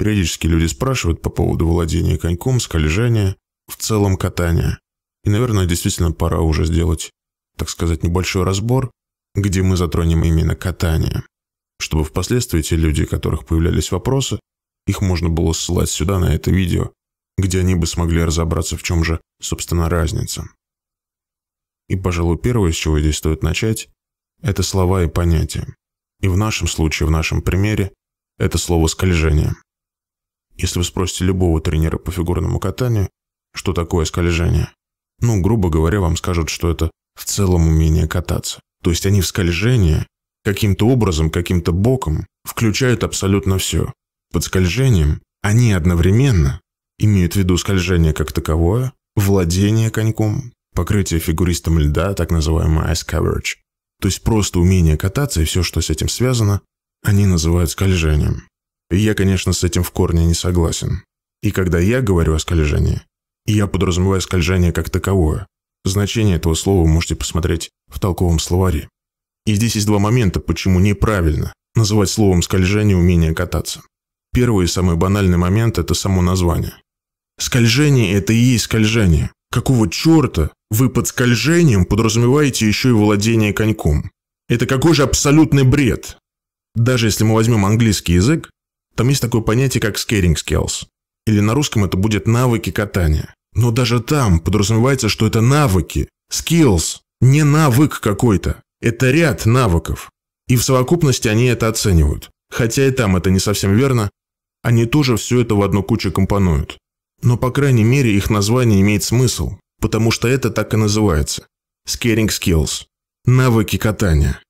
Периодически люди спрашивают по поводу владения коньком, скольжения, в целом катания. И, наверное, действительно пора уже сделать, так сказать, небольшой разбор, где мы затронем именно катание, чтобы впоследствии те люди, у которых появлялись вопросы, их можно было ссылать сюда, на это видео, где они бы смогли разобраться, в чем же, собственно, разница. И, пожалуй, первое, с чего здесь стоит начать, это слова и понятия. И в нашем случае, в нашем примере, это слово «скольжение». Если вы спросите любого тренера по фигурному катанию, что такое скольжение, ну, грубо говоря, вам скажут, что это в целом умение кататься. То есть они в скольжении каким-то образом, каким-то боком включают абсолютно все. Под скольжением они одновременно имеют в виду скольжение как таковое, владение коньком, покрытие фигуристом льда, так называемый ice coverage. То есть просто умение кататься и все, что с этим связано, они называют скольжением я, конечно, с этим в корне не согласен. И когда я говорю о скольжении, я подразумеваю скольжение как таковое. Значение этого слова вы можете посмотреть в толковом словаре. И здесь есть два момента, почему неправильно называть словом скольжение умение кататься. Первый и самый банальный момент – это само название. Скольжение – это и есть скольжение. Какого черта вы под скольжением подразумеваете еще и владение коньком? Это какой же абсолютный бред? Даже если мы возьмем английский язык, там есть такое понятие, как skating skills. Или на русском это будет навыки катания. Но даже там подразумевается, что это навыки. Skills. Не навык какой-то. Это ряд навыков. И в совокупности они это оценивают. Хотя и там это не совсем верно. Они тоже все это в одну кучу компонуют. Но, по крайней мере, их название имеет смысл, потому что это так и называется. Skating skills. Навыки катания.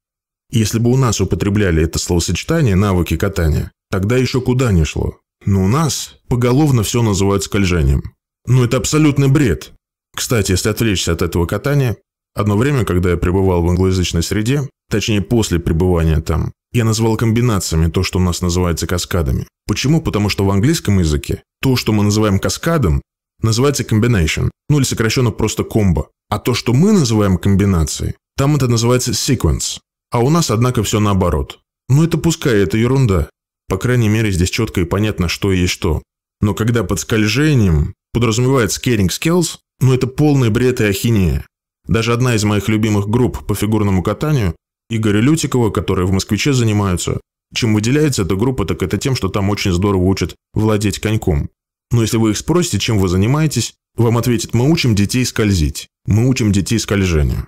Если бы у нас употребляли это словосочетание «навыки катания», Тогда еще куда не шло. Но у нас поголовно все называют скольжением. Но ну, это абсолютный бред. Кстати, если отвлечься от этого катания, одно время, когда я пребывал в англоязычной среде, точнее после пребывания там, я назвал комбинациями то, что у нас называется каскадами. Почему? Потому что в английском языке то, что мы называем каскадом, называется combination, ну или сокращенно просто комбо. А то, что мы называем комбинацией, там это называется sequence. А у нас, однако, все наоборот. Но ну, это пускай, это ерунда. По крайней мере, здесь четко и понятно, что есть что. Но когда под скольжением подразумевает scaring скиллс, ну это полный бред и ахинея. Даже одна из моих любимых групп по фигурному катанию, Игоря Лютикова, которые в «Москвиче» занимаются, чем выделяется эта группа, так это тем, что там очень здорово учат владеть коньком. Но если вы их спросите, чем вы занимаетесь, вам ответят «Мы учим детей скользить, мы учим детей скольжению».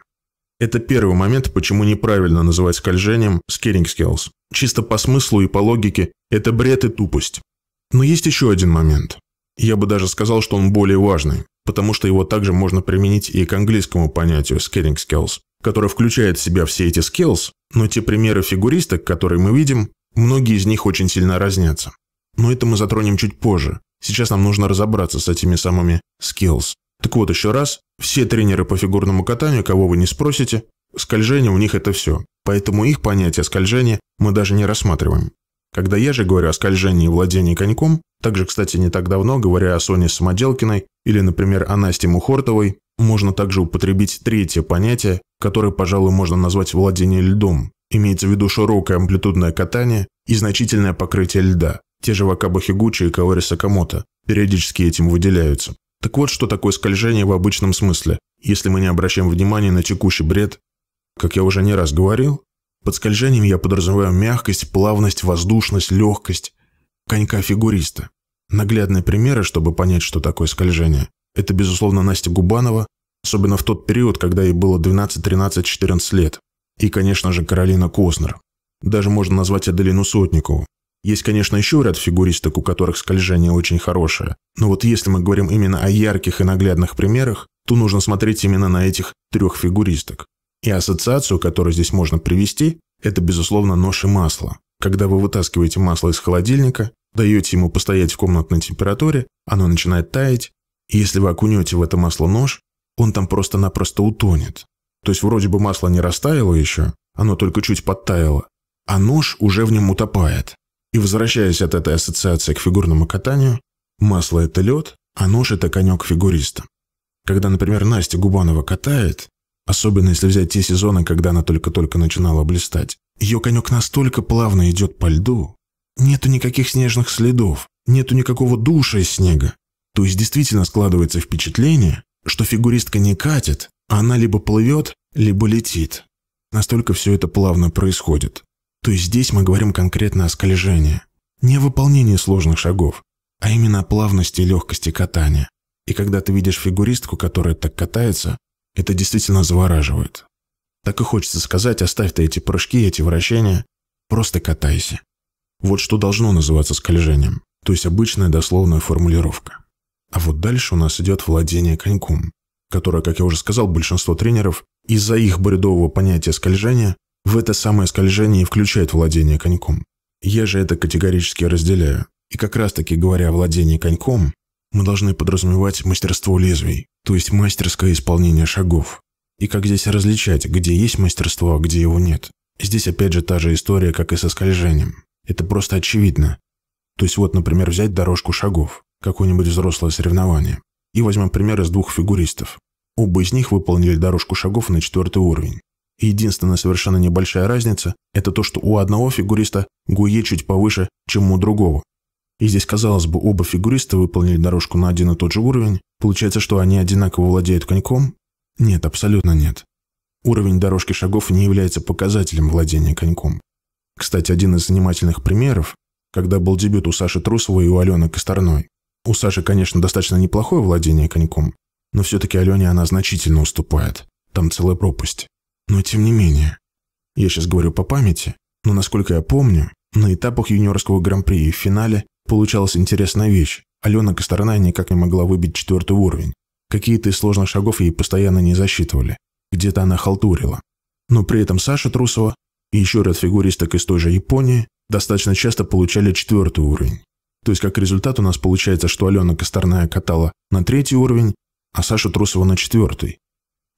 Это первый момент, почему неправильно называть скольжением skating skills. Чисто по смыслу и по логике это бред и тупость. Но есть еще один момент. Я бы даже сказал, что он более важный, потому что его также можно применить и к английскому понятию skating skills, которое включает в себя все эти skills, но те примеры фигуристок, которые мы видим, многие из них очень сильно разнятся. Но это мы затронем чуть позже. Сейчас нам нужно разобраться с этими самыми skills. Так вот, еще раз, все тренеры по фигурному катанию, кого вы не спросите, скольжение у них это все. Поэтому их понятие скольжения мы даже не рассматриваем. Когда я же говорю о скольжении и владении коньком, также, кстати, не так давно, говоря о Соне Самоделкиной или, например, о Насте Мухортовой, можно также употребить третье понятие, которое, пожалуй, можно назвать владение льдом. Имеется в виду широкое амплитудное катание и значительное покрытие льда. Те же Вакаба Хигучи и Каори Сакамото периодически этим выделяются. Так вот, что такое скольжение в обычном смысле. Если мы не обращаем внимания на текущий бред, как я уже не раз говорил, под скольжением я подразумеваю мягкость, плавность, воздушность, легкость, конька фигуриста. Наглядные примеры, чтобы понять, что такое скольжение, это, безусловно, Настя Губанова, особенно в тот период, когда ей было 12, 13, 14 лет. И, конечно же, Каролина Коснер. Даже можно назвать Аделину Сотникову. Есть, конечно, еще ряд фигуристок, у которых скольжение очень хорошее, но вот если мы говорим именно о ярких и наглядных примерах, то нужно смотреть именно на этих трех фигуристок. И ассоциацию, которую здесь можно привести, это, безусловно, нож и масло. Когда вы вытаскиваете масло из холодильника, даете ему постоять в комнатной температуре, оно начинает таять, и если вы окунете в это масло нож, он там просто-напросто утонет. То есть вроде бы масло не растаяло еще, оно только чуть подтаяло, а нож уже в нем утопает. И возвращаясь от этой ассоциации к фигурному катанию, масло – это лед, а нож – это конек фигуриста. Когда, например, Настя Губанова катает, особенно если взять те сезоны, когда она только-только начинала блистать, ее конек настолько плавно идет по льду, нету никаких снежных следов, нету никакого душа из снега. То есть действительно складывается впечатление, что фигуристка не катит, а она либо плывет, либо летит. Настолько все это плавно происходит. То есть здесь мы говорим конкретно о скольжении, не о выполнении сложных шагов, а именно о плавности и легкости катания. И когда ты видишь фигуристку, которая так катается, это действительно завораживает. Так и хочется сказать, оставь ты эти прыжки, эти вращения, просто катайся. Вот что должно называться скольжением, то есть обычная дословная формулировка. А вот дальше у нас идет владение коньком, которое, как я уже сказал, большинство тренеров из-за их бредового понятия скольжения в это самое скольжение и включает владение коньком. Я же это категорически разделяю. И как раз-таки говоря о владении коньком, мы должны подразумевать мастерство лезвий, то есть мастерское исполнение шагов. И как здесь различать, где есть мастерство, а где его нет. Здесь опять же та же история, как и со скольжением. Это просто очевидно. То есть вот, например, взять дорожку шагов, какое-нибудь взрослое соревнование. И возьмем пример из двух фигуристов. Оба из них выполнили дорожку шагов на четвертый уровень единственная совершенно небольшая разница – это то, что у одного фигуриста гуе чуть повыше, чем у другого. И здесь, казалось бы, оба фигуриста выполнили дорожку на один и тот же уровень. Получается, что они одинаково владеют коньком? Нет, абсолютно нет. Уровень дорожки шагов не является показателем владения коньком. Кстати, один из занимательных примеров, когда был дебют у Саши Трусовой и у Алены Косторной. У Саши, конечно, достаточно неплохое владение коньком, но все-таки Алене она значительно уступает. Там целая пропасть. Но тем не менее, я сейчас говорю по памяти, но насколько я помню, на этапах юниорского гран-при и в финале получалась интересная вещь. Алена Косторная никак не могла выбить четвертый уровень. Какие-то из сложных шагов ей постоянно не засчитывали. Где-то она халтурила. Но при этом Саша Трусова и еще ряд фигуристок из той же Японии достаточно часто получали четвертый уровень. То есть как результат у нас получается, что Алена Косторная катала на третий уровень, а Саша Трусова на четвертый.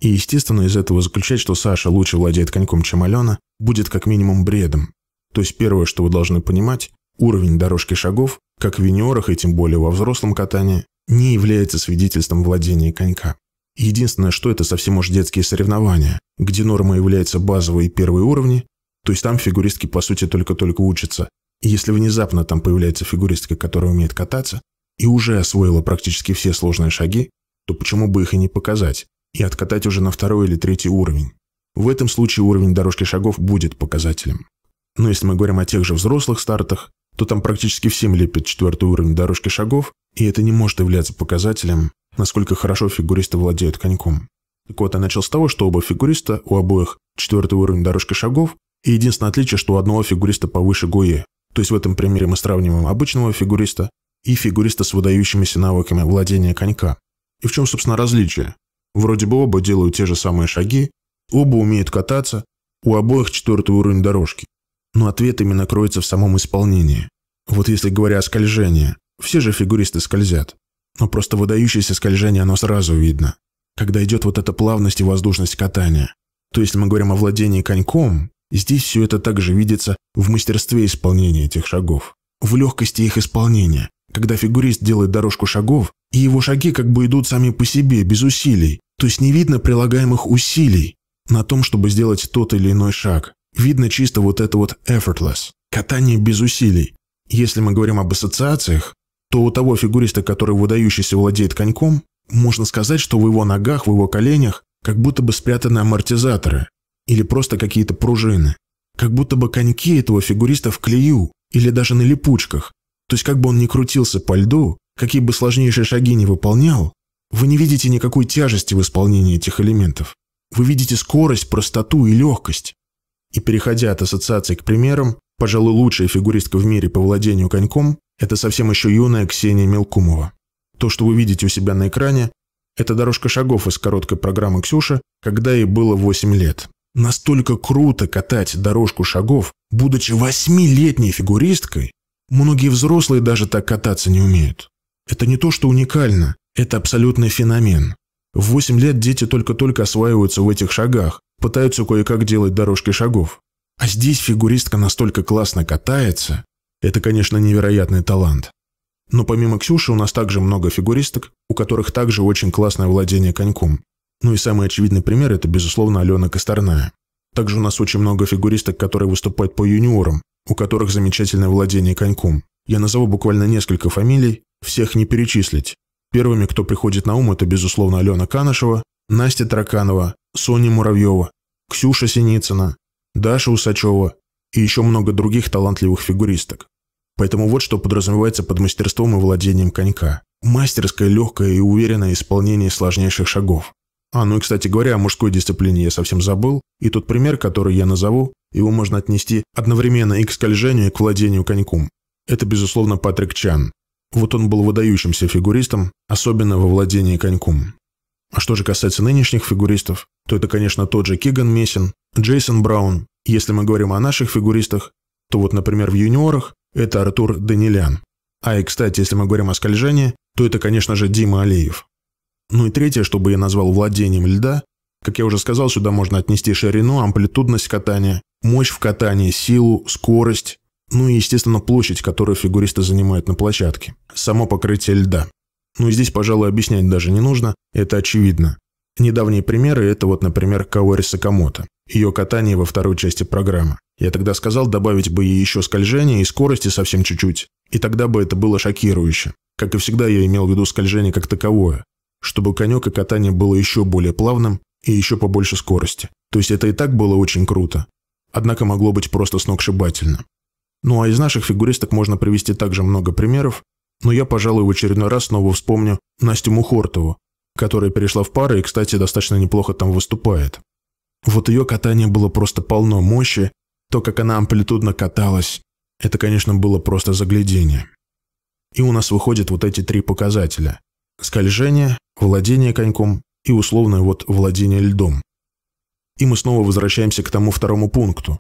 И, естественно, из этого заключать, что Саша лучше владеет коньком, чем Алена, будет как минимум бредом. То есть первое, что вы должны понимать, уровень дорожки шагов, как в юниорах и тем более во взрослом катании, не является свидетельством владения конька. Единственное, что это совсем уж детские соревнования, где нормой является базовые и первые уровни, то есть там фигуристки по сути только-только учатся. И если внезапно там появляется фигуристка, которая умеет кататься, и уже освоила практически все сложные шаги, то почему бы их и не показать? и откатать уже на второй или третий уровень. В этом случае уровень дорожки шагов будет показателем. Но если мы говорим о тех же взрослых стартах, то там практически всем лепят четвертый уровень дорожки шагов, и это не может являться показателем, насколько хорошо фигуристы владеют коньком. Так вот, я начал с того, что оба фигуриста, у обоих четвертый уровень дорожки шагов, и единственное отличие, что у одного фигуриста повыше ГОЕ. То есть в этом примере мы сравниваем обычного фигуриста и фигуриста с выдающимися навыками владения конька. И в чем, собственно, различие? Вроде бы оба делают те же самые шаги, оба умеют кататься, у обоих четвертый уровень дорожки. Но ответ именно кроется в самом исполнении. Вот если говоря о скольжении, все же фигуристы скользят. Но просто выдающееся скольжение оно сразу видно, когда идет вот эта плавность и воздушность катания. То есть, мы говорим о владении коньком, здесь все это также видится в мастерстве исполнения этих шагов, в легкости их исполнения, когда фигурист делает дорожку шагов, и его шаги как бы идут сами по себе, без усилий, то есть не видно прилагаемых усилий на том, чтобы сделать тот или иной шаг. Видно чисто вот это вот effortless, катание без усилий. Если мы говорим об ассоциациях, то у того фигуриста, который выдающийся владеет коньком, можно сказать, что в его ногах, в его коленях как будто бы спрятаны амортизаторы или просто какие-то пружины. Как будто бы коньки этого фигуриста в клею или даже на липучках. То есть как бы он ни крутился по льду, какие бы сложнейшие шаги не выполнял, вы не видите никакой тяжести в исполнении этих элементов. Вы видите скорость, простоту и легкость. И переходя от ассоциаций к примерам, пожалуй, лучшая фигуристка в мире по владению коньком – это совсем еще юная Ксения Мелкумова. То, что вы видите у себя на экране, это дорожка шагов из короткой программы Ксюши, когда ей было 8 лет. Настолько круто катать дорожку шагов, будучи восьмилетней фигуристкой, многие взрослые даже так кататься не умеют. Это не то, что уникально, это абсолютный феномен. В 8 лет дети только-только осваиваются в этих шагах, пытаются кое-как делать дорожки шагов. А здесь фигуристка настолько классно катается. Это, конечно, невероятный талант. Но помимо Ксюши у нас также много фигуристок, у которых также очень классное владение коньком. Ну и самый очевидный пример – это, безусловно, Алена Косторная. Также у нас очень много фигуристок, которые выступают по юниорам, у которых замечательное владение коньком. Я назову буквально несколько фамилий, всех не перечислить. Первыми, кто приходит на ум, это, безусловно, Алена Канышева, Настя Траканова, Соня Муравьева, Ксюша Синицына, Даша Усачева и еще много других талантливых фигуристок. Поэтому вот что подразумевается под мастерством и владением конька. Мастерское, легкое и уверенное исполнение сложнейших шагов. А, ну и, кстати говоря, о мужской дисциплине я совсем забыл, и тот пример, который я назову, его можно отнести одновременно и к скольжению, и к владению коньком. Это, безусловно, Патрик Чан, вот он был выдающимся фигуристом, особенно во владении коньком. А что же касается нынешних фигуристов, то это, конечно, тот же Киган Мессин, Джейсон Браун. Если мы говорим о наших фигуристах, то вот, например, в юниорах это Артур Данилян. А и, кстати, если мы говорим о скольжении, то это, конечно же, Дима Алеев. Ну и третье, что бы я назвал владением льда, как я уже сказал, сюда можно отнести ширину, амплитудность катания, мощь в катании, силу, скорость, ну и, естественно, площадь, которую фигуристы занимают на площадке. Само покрытие льда. Ну и здесь, пожалуй, объяснять даже не нужно, это очевидно. Недавние примеры – это вот, например, Каори Сакамото, ее катание во второй части программы. Я тогда сказал добавить бы ей еще скольжение и скорости совсем чуть-чуть, и тогда бы это было шокирующе. Как и всегда, я имел в виду скольжение как таковое, чтобы конек и катание было еще более плавным и еще побольше скорости. То есть это и так было очень круто. Однако могло быть просто сногсшибательно. Ну а из наших фигуристок можно привести также много примеров, но я, пожалуй, в очередной раз снова вспомню Настю Мухортову, которая перешла в пары и, кстати, достаточно неплохо там выступает. Вот ее катание было просто полно мощи, то, как она амплитудно каталась, это, конечно, было просто заглядение. И у нас выходят вот эти три показателя. Скольжение, владение коньком и условное вот владение льдом. И мы снова возвращаемся к тому второму пункту,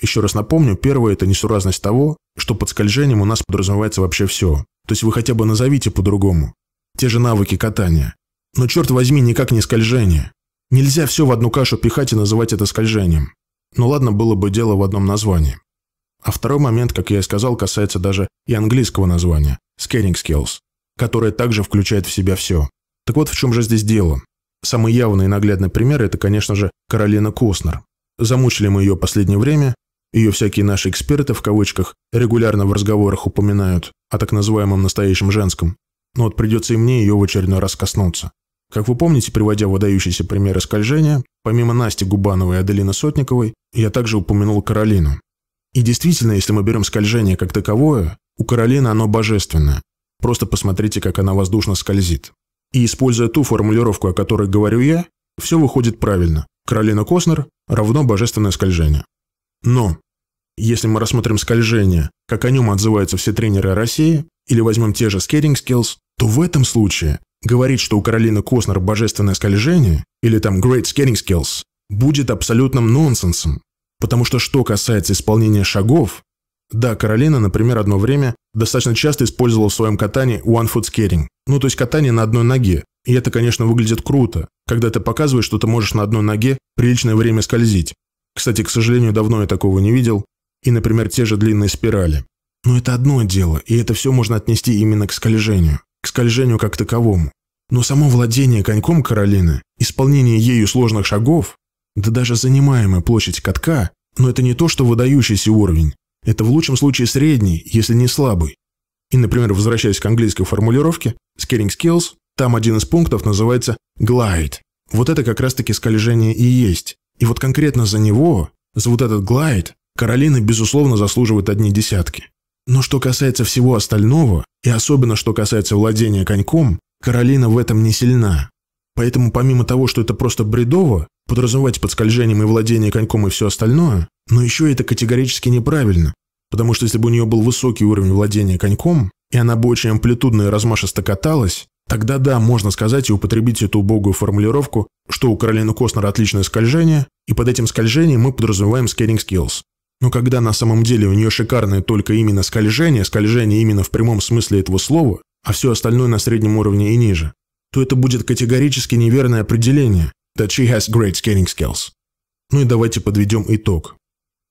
еще раз напомню, первое – это несуразность того, что под скольжением у нас подразумевается вообще все. То есть вы хотя бы назовите по-другому. Те же навыки катания. Но черт возьми, никак не скольжение. Нельзя все в одну кашу пихать и называть это скольжением. Но ну ладно, было бы дело в одном названии. А второй момент, как я и сказал, касается даже и английского названия – scanning skills, которое также включает в себя все. Так вот, в чем же здесь дело? Самый явный и наглядный пример – это, конечно же, Каролина Костнер. Замучили мы ее последнее время, ее всякие наши эксперты в кавычках регулярно в разговорах упоминают о так называемом настоящем женском. Но вот придется и мне ее в очередной раз коснуться. Как вы помните, приводя выдающиеся примеры скольжения, помимо Насти Губановой и Аделины Сотниковой, я также упомянул Каролину. И действительно, если мы берем скольжение как таковое, у Каролины оно божественное. Просто посмотрите, как она воздушно скользит. И используя ту формулировку, о которой говорю я, все выходит правильно. Каролина Коснер равно божественное скольжение. Но если мы рассмотрим скольжение, как о нем отзываются все тренеры России, или возьмем те же skating skills, то в этом случае говорить, что у Каролины Костнер божественное скольжение, или там great skating skills, будет абсолютным нонсенсом. Потому что что касается исполнения шагов, да, Каролина, например, одно время достаточно часто использовала в своем катании one-foot skating, ну то есть катание на одной ноге. И это, конечно, выглядит круто, когда ты показываешь, что ты можешь на одной ноге приличное время скользить. Кстати, к сожалению, давно я такого не видел, и, например, те же длинные спирали. Но это одно дело, и это все можно отнести именно к скольжению, к скольжению как таковому. Но само владение коньком Каролины, исполнение ею сложных шагов, да даже занимаемая площадь катка, но это не то, что выдающийся уровень. Это в лучшем случае средний, если не слабый. И, например, возвращаясь к английской формулировке, scaling skills, там один из пунктов называется glide. Вот это как раз-таки скольжение и есть. И вот конкретно за него, за вот этот glide. Каролина, безусловно, заслуживает одни десятки. Но что касается всего остального, и особенно что касается владения коньком, Каролина в этом не сильна. Поэтому помимо того, что это просто бредово, подразумевать под скольжением и владение коньком и все остальное, но еще это категорически неправильно, потому что если бы у нее был высокий уровень владения коньком, и она бы очень амплитудно и размашисто каталась, тогда да, можно сказать и употребить эту убогую формулировку, что у Каролины Костнер отличное скольжение, и под этим скольжением мы подразумеваем skating skills. Но когда на самом деле у нее шикарное только именно скольжение, скольжение именно в прямом смысле этого слова, а все остальное на среднем уровне и ниже, то это будет категорически неверное определение that she has great skating skills. Ну и давайте подведем итог.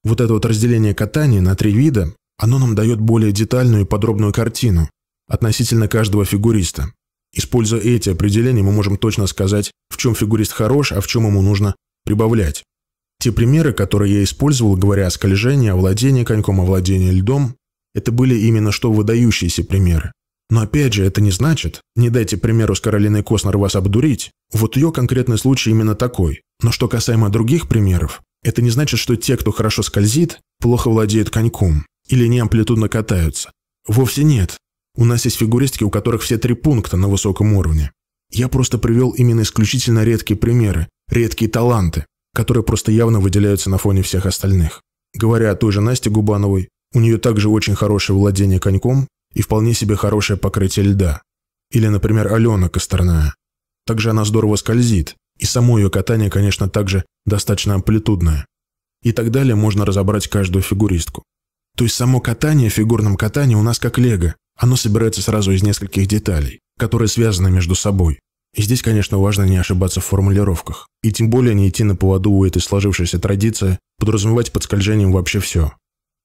Вот это вот разделение катания на три вида, оно нам дает более детальную и подробную картину относительно каждого фигуриста. Используя эти определения, мы можем точно сказать, в чем фигурист хорош, а в чем ему нужно прибавлять. Те примеры, которые я использовал, говоря о скольжении, о владении коньком, о владении льдом, это были именно что выдающиеся примеры. Но опять же, это не значит, не дайте примеру с Каролиной Коснер вас обдурить, вот ее конкретный случай именно такой. Но что касаемо других примеров, это не значит, что те, кто хорошо скользит, плохо владеют коньком или не амплитудно катаются. Вовсе нет. У нас есть фигуристки, у которых все три пункта на высоком уровне. Я просто привел именно исключительно редкие примеры, редкие таланты которые просто явно выделяются на фоне всех остальных. Говоря о той же Насте Губановой, у нее также очень хорошее владение коньком и вполне себе хорошее покрытие льда. Или, например, Алена Косторная. Также она здорово скользит, и само ее катание, конечно, также достаточно амплитудное. И так далее можно разобрать каждую фигуристку. То есть само катание в фигурном катании у нас как лего. Оно собирается сразу из нескольких деталей, которые связаны между собой. И здесь, конечно, важно не ошибаться в формулировках, и тем более не идти на поводу у этой сложившейся традиции, подразумевать под скольжением вообще все.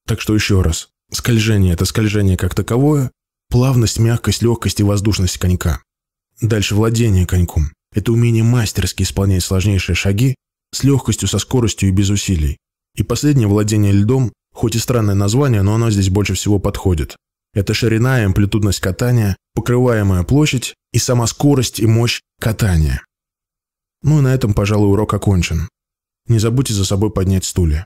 Так что еще раз, скольжение – это скольжение как таковое, плавность, мягкость, легкость и воздушность конька. Дальше владение коньком – это умение мастерски исполнять сложнейшие шаги с легкостью, со скоростью и без усилий. И последнее владение льдом, хоть и странное название, но оно здесь больше всего подходит. Это ширина и амплитудность катания, покрываемая площадь, и сама скорость и мощь катания. Ну и на этом, пожалуй, урок окончен. Не забудьте за собой поднять стулья.